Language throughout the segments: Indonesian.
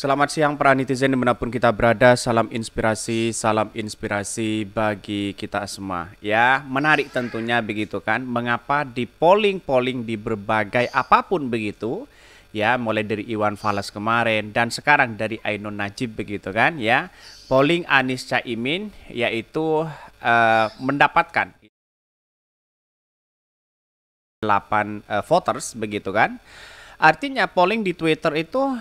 Selamat siang para netizen dimanapun kita berada. Salam inspirasi, salam inspirasi bagi kita semua. Ya, menarik tentunya begitu kan. Mengapa di polling-polling di berbagai apapun begitu, ya mulai dari Iwan Fales kemarin dan sekarang dari Ainun Najib begitu kan ya. Polling Anies Caimin yaitu uh, mendapatkan 8 uh, eh, voters begitu kan. Artinya polling di Twitter itu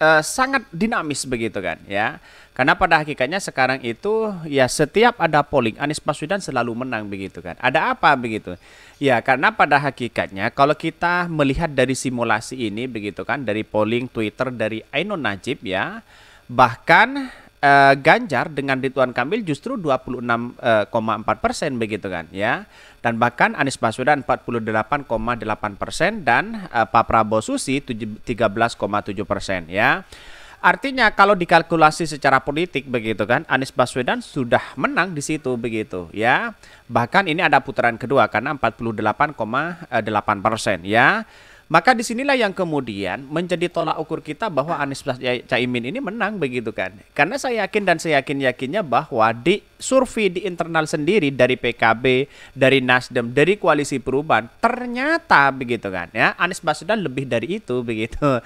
uh, sangat dinamis begitu kan ya. Karena pada hakikatnya sekarang itu ya setiap ada polling Anies Baswedan selalu menang begitu kan. Ada apa begitu? Ya karena pada hakikatnya kalau kita melihat dari simulasi ini begitu kan dari polling Twitter dari Ainun Najib ya bahkan uh, Ganjar dengan Ridwan Kamil justru 26,4 eh, persen begitu kan ya dan bahkan Anies Baswedan 48,8 persen dan uh, Pak Prabowo Susi 13,7 persen ya. Artinya kalau dikalkulasi secara politik begitu kan Anies Baswedan sudah menang di situ begitu ya. Bahkan ini ada putaran kedua karena 48,8 persen ya. Maka disinilah yang kemudian menjadi tolak ukur kita bahwa Anies Caimin ini menang begitu kan. Karena saya yakin dan saya yakin-yakinnya bahwa di survei di internal sendiri dari PKB, dari Nasdem, dari Koalisi Perubahan ternyata begitu kan ya Anies Baswedan lebih dari itu begitu.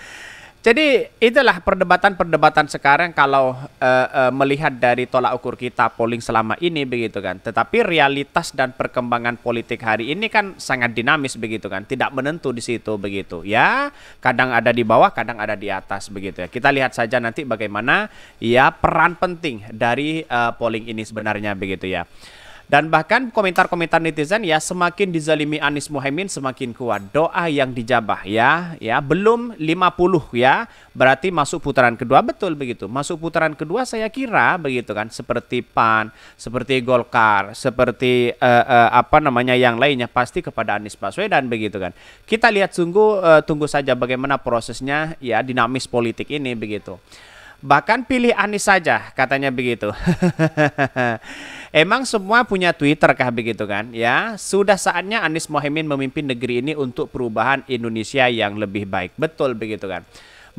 Jadi itulah perdebatan-perdebatan sekarang kalau uh, uh, melihat dari tolak ukur kita polling selama ini begitu kan. Tetapi realitas dan perkembangan politik hari ini kan sangat dinamis begitu kan. Tidak menentu di situ begitu ya. Kadang ada di bawah, kadang ada di atas begitu ya. Kita lihat saja nanti bagaimana ya peran penting dari uh, polling ini sebenarnya begitu ya. Dan bahkan komentar-komentar netizen ya semakin dizalimi Anies Muhaimin semakin kuat. Doa yang dijabah ya, ya belum 50 ya. Berarti masuk putaran kedua betul begitu. Masuk putaran kedua saya kira begitu kan seperti PAN, seperti Golkar, seperti uh, uh, apa namanya yang lainnya pasti kepada Anies Baswedan begitu kan. Kita lihat sungguh uh, tunggu saja bagaimana prosesnya ya dinamis politik ini begitu. Bahkan pilih Anies saja, katanya begitu. Emang semua punya Twitter kah begitu kan? Ya, sudah saatnya Anies Mohaimin memimpin negeri ini untuk perubahan Indonesia yang lebih baik. Betul begitu kan?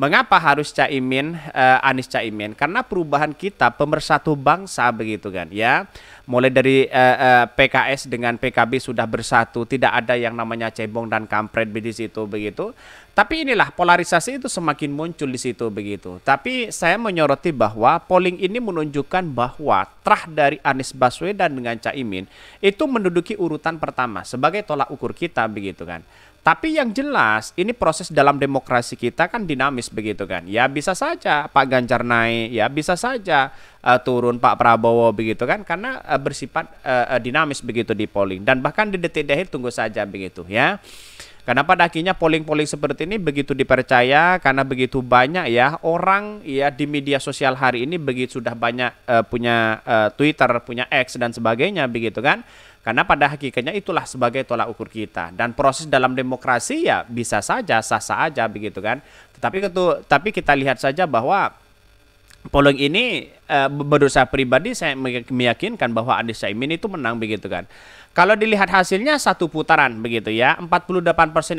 Mengapa harus Caimin uh, eh, Anies Caimin? Karena perubahan kita pemersatu bangsa begitu kan ya. Mulai dari uh, eh, uh, eh, PKS dengan PKB sudah bersatu, tidak ada yang namanya cebong dan kampret di situ begitu. Tapi inilah polarisasi itu semakin muncul di situ begitu. Tapi saya menyoroti bahwa polling ini menunjukkan bahwa trah dari Anies Baswedan dengan Caimin itu menduduki urutan pertama sebagai tolak ukur kita begitu kan. Tapi yang jelas ini proses dalam demokrasi kita kan dinamis begitu kan. Ya bisa saja Pak Ganjar naik, ya bisa saja uh, turun Pak Prabowo begitu kan karena uh, bersifat uh, dinamis begitu di polling dan bahkan di detik detik tunggu saja begitu ya. Karena pada akhirnya polling-polling seperti ini begitu dipercaya karena begitu banyak ya orang ya di media sosial hari ini begitu sudah banyak uh, punya uh, Twitter, punya X dan sebagainya begitu kan. Karena pada hakikatnya itulah sebagai tolak ukur kita. Dan proses dalam demokrasi ya bisa saja sah-sah aja begitu kan. Tetapi tapi kita lihat saja bahwa polling ini e, menurut saya pribadi saya meyakinkan bahwa Anies Caimin itu menang begitu kan. Kalau dilihat hasilnya satu putaran begitu ya, 48%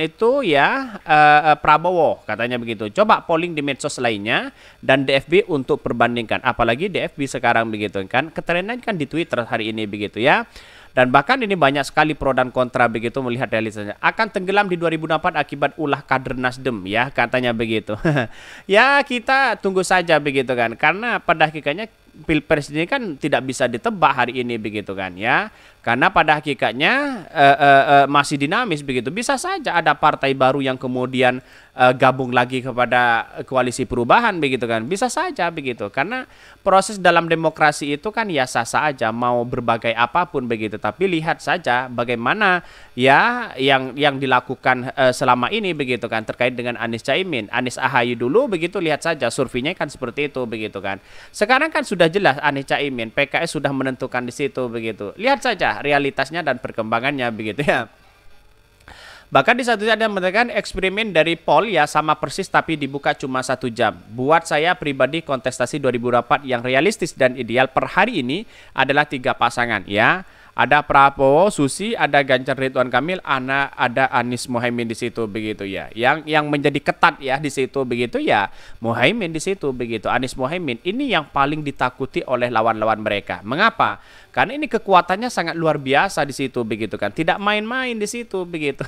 itu ya e, Prabowo katanya begitu. Coba polling di medsos lainnya dan DFB untuk perbandingkan. Apalagi DFB sekarang begitu kan, keterangan kan di Twitter hari ini begitu ya. Dan bahkan ini banyak sekali pro dan kontra begitu melihat realisasinya. Akan tenggelam di 2004 akibat ulah kader Nasdem ya katanya begitu. ya kita tunggu saja begitu kan. Karena pada hakikatnya pilpres ini kan tidak bisa ditebak hari ini begitu kan ya karena pada hakikatnya uh, uh, uh, masih dinamis begitu. Bisa saja ada partai baru yang kemudian uh, gabung lagi kepada koalisi perubahan begitu kan. Bisa saja begitu. Karena proses dalam demokrasi itu kan ya sah saja mau berbagai apapun begitu. Tapi lihat saja bagaimana ya yang yang dilakukan uh, selama ini begitu kan terkait dengan Anies Caimin, Anies Ahayu dulu begitu lihat saja surveinya kan seperti itu begitu kan. Sekarang kan sudah jelas Anies Caimin, PKS sudah menentukan di situ begitu. Lihat saja realitasnya dan perkembangannya begitu ya. Bahkan di satu ada yang mengatakan eksperimen dari Paul ya sama persis tapi dibuka cuma satu jam. Buat saya pribadi kontestasi 2004 yang realistis dan ideal per hari ini adalah tiga pasangan ya. Ada Prabowo, Susi, ada Ganjar Ridwan Kamil, ana, ada Anies Mohaimin di situ begitu ya. Yang yang menjadi ketat ya di situ begitu ya. Mohaimin di situ begitu. Anies Mohaimin ini yang paling ditakuti oleh lawan-lawan mereka. Mengapa? Karena ini kekuatannya sangat luar biasa di situ begitu kan. Tidak main-main di situ begitu.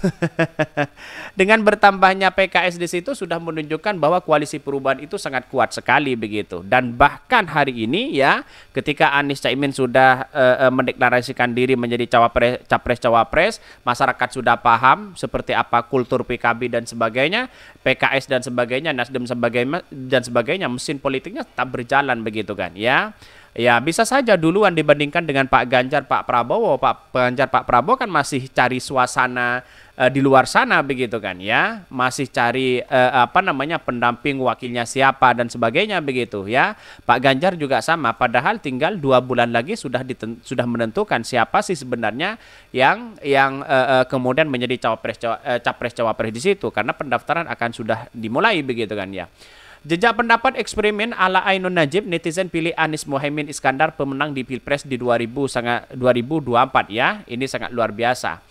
Dengan bertambahnya PKS di situ sudah menunjukkan bahwa koalisi perubahan itu sangat kuat sekali begitu. Dan bahkan hari ini ya ketika Anies Caimin sudah eh, eh, mendeklarasikan diri menjadi cawapres, capres-cawapres, masyarakat sudah paham seperti apa kultur PKB dan sebagainya, PKS dan sebagainya, Nasdem sebagainya dan sebagainya, mesin politiknya tetap berjalan begitu kan, ya. Ya, bisa saja duluan dibandingkan dengan Pak Ganjar, Pak Prabowo. Pak Ganjar, Pak Prabowo kan masih cari suasana uh, di luar sana begitu kan ya masih cari uh, apa namanya pendamping wakilnya siapa dan sebagainya begitu ya Pak Ganjar juga sama padahal tinggal dua bulan lagi sudah sudah menentukan siapa sih sebenarnya yang yang uh, uh, kemudian menjadi cawapres caw- capres cawapres di situ karena pendaftaran akan sudah dimulai begitu kan ya Jejak pendapat eksperimen ala Ainun Najib, netizen pilih Anies Mohaimin Iskandar pemenang di Pilpres di 2000, sangat, 2024 ya. Ini sangat luar biasa.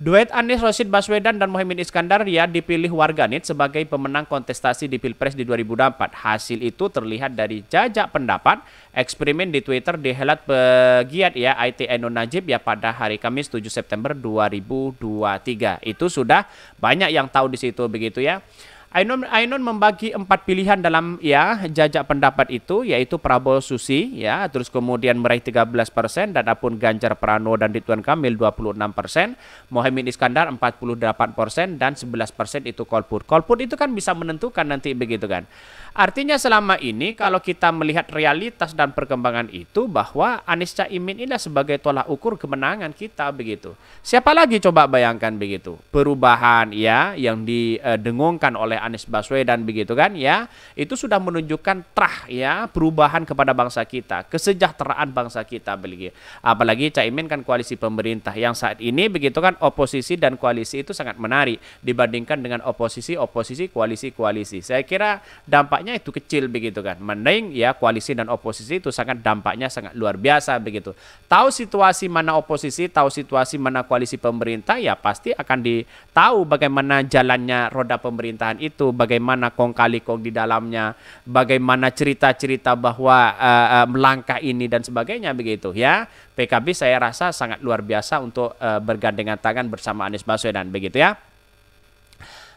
Duet Anies Rosid Baswedan dan Mohaimin Iskandar ya dipilih warganet sebagai pemenang kontestasi di Pilpres di 2004. Hasil itu terlihat dari jajak pendapat. Eksperimen di Twitter dihelat pegiat ya IT Eno Najib ya pada hari Kamis 7 September 2023. Itu sudah banyak yang tahu di situ begitu ya. Ainun Ainun membagi empat pilihan dalam ya jajak pendapat itu yaitu Prabowo Susi ya terus kemudian meraih 13 persen dan apun Ganjar Pranowo dan Ridwan Kamil 26 persen Mohaimin Iskandar 48 persen dan 11 persen itu Kolput Kolput itu kan bisa menentukan nanti begitu kan Artinya selama ini kalau kita melihat realitas dan perkembangan itu bahwa Anies Caimin ini sebagai tolak ukur kemenangan kita begitu. Siapa lagi coba bayangkan begitu? Perubahan ya yang didengungkan oleh Anies Baswedan begitu kan ya. Itu sudah menunjukkan terah ya perubahan kepada bangsa kita, kesejahteraan bangsa kita begitu. Apalagi Caimin kan koalisi pemerintah yang saat ini begitu kan oposisi dan koalisi itu sangat menarik dibandingkan dengan oposisi oposisi koalisi koalisi. Saya kira dampak dampaknya itu kecil begitu kan. Mending ya koalisi dan oposisi itu sangat dampaknya sangat luar biasa begitu. Tahu situasi mana oposisi, tahu situasi mana koalisi pemerintah ya pasti akan ditahu bagaimana jalannya roda pemerintahan itu, bagaimana kong kali kong di dalamnya, bagaimana cerita-cerita bahwa uh, uh, melangkah ini dan sebagainya begitu ya. PKB saya rasa sangat luar biasa untuk uh, bergandengan tangan bersama Anies Baswedan begitu ya.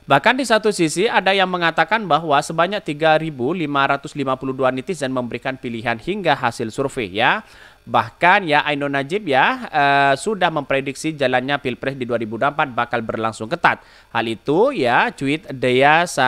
Bahkan di satu sisi ada yang mengatakan bahwa sebanyak 3.552 netizen memberikan pilihan hingga hasil survei ya. Bahkan ya Aino Najib ya eh, sudah memprediksi jalannya Pilpres di 2024 bakal berlangsung ketat. Hal itu ya cuit Daya sa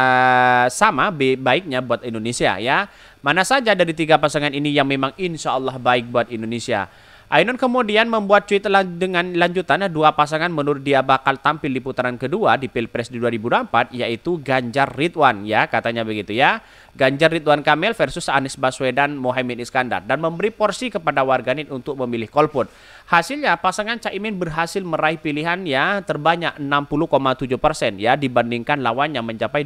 sama baiknya buat Indonesia ya. Mana saja dari tiga pasangan ini yang memang insya Allah baik buat Indonesia. Ainun kemudian membuat tweet lan dengan lanjutan dua pasangan menurut dia bakal tampil di putaran kedua di Pilpres di 2024 yaitu Ganjar Ridwan ya katanya begitu ya. Ganjar Ridwan Kamil versus Anies Baswedan Mohaimin Iskandar dan memberi porsi kepada warganet untuk memilih golput. Hasilnya pasangan Caimin berhasil meraih pilihan ya terbanyak 60,7 persen ya dibandingkan lawannya mencapai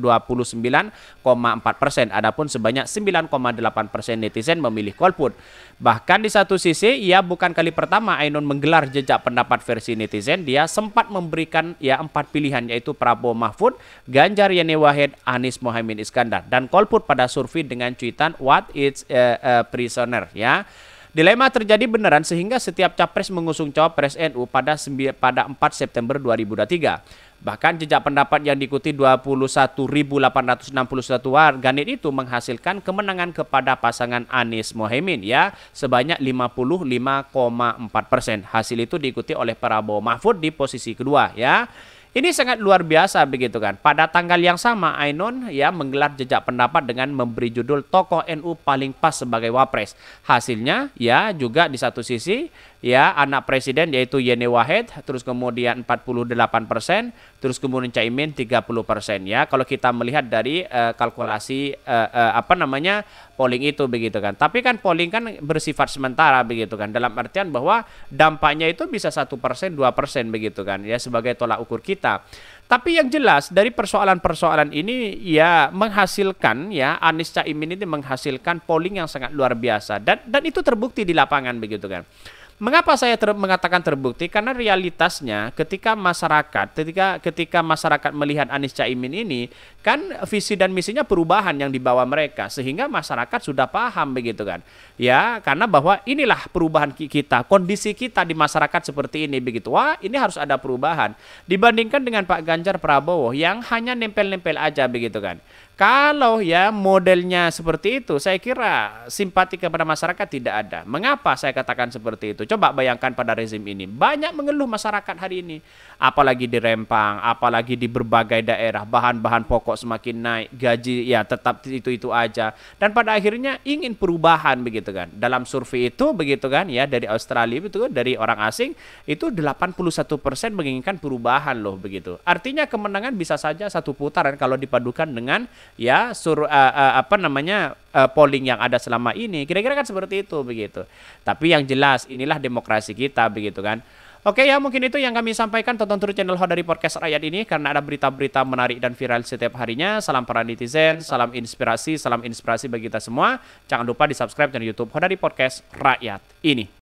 26,29,4 persen. Adapun sebanyak 9,8 persen netizen memilih golput. Bahkan di satu sisi ia bukan kali pertama Ainun menggelar jejak pendapat versi netizen. Dia sempat memberikan ya empat pilihan yaitu Prabowo Mahfud, Ganjar Yeni Wahid, Anies Mohaimin Iskandar Iskandar dan golput pada survei dengan cuitan What is a, a prisoner ya. Dilema terjadi beneran sehingga setiap capres mengusung cawapres NU pada pada 4 September 2023. Bahkan jejak pendapat yang diikuti 21.861 warganet itu menghasilkan kemenangan kepada pasangan Anies Mohaimin ya sebanyak 55,4 persen. Hasil itu diikuti oleh Prabowo Mahfud di posisi kedua ya. Ini sangat luar biasa begitu kan. Pada tanggal yang sama Ainun ya menggelar jejak pendapat dengan memberi judul tokoh NU paling pas sebagai wapres. Hasilnya ya juga di satu sisi ya anak presiden yaitu Yeni Wahid terus kemudian 48 persen terus kemudian Caimin 30 persen ya kalau kita melihat dari uh, kalkulasi uh, uh, apa namanya polling itu begitu kan tapi kan polling kan bersifat sementara begitu kan dalam artian bahwa dampaknya itu bisa satu persen dua persen begitu kan ya sebagai tolak ukur kita tapi yang jelas dari persoalan-persoalan ini ya menghasilkan ya Anies Caimin ini menghasilkan polling yang sangat luar biasa dan dan itu terbukti di lapangan begitu kan Mengapa saya ter mengatakan terbukti? Karena realitasnya ketika masyarakat, ketika ketika masyarakat melihat Anies Caimin ini, kan visi dan misinya perubahan yang dibawa mereka sehingga masyarakat sudah paham begitu kan. Ya, karena bahwa inilah perubahan kita, kondisi kita di masyarakat seperti ini begitu. Wah, ini harus ada perubahan dibandingkan dengan Pak Ganjar Prabowo yang hanya nempel-nempel aja begitu kan. Kalau ya modelnya seperti itu, saya kira simpati kepada masyarakat tidak ada. Mengapa saya katakan seperti itu? Coba bayangkan pada rezim ini, banyak mengeluh masyarakat hari ini. Apalagi di Rempang, apalagi di berbagai daerah, bahan-bahan pokok semakin naik, gaji ya tetap itu-itu aja. Dan pada akhirnya ingin perubahan begitu kan. Dalam survei itu begitu kan ya dari Australia itu dari orang asing itu 81% menginginkan perubahan loh begitu. Artinya kemenangan bisa saja satu putaran kalau dipadukan dengan ya sur uh, uh, apa namanya uh, polling yang ada selama ini kira-kira kan seperti itu begitu tapi yang jelas inilah demokrasi kita begitu kan Oke ya mungkin itu yang kami sampaikan tonton terus channel Ho dari podcast rakyat ini karena ada berita-berita menarik dan viral setiap harinya. Salam para netizen, salam inspirasi, salam inspirasi bagi kita semua. Jangan lupa di subscribe channel YouTube Ho dari podcast rakyat ini.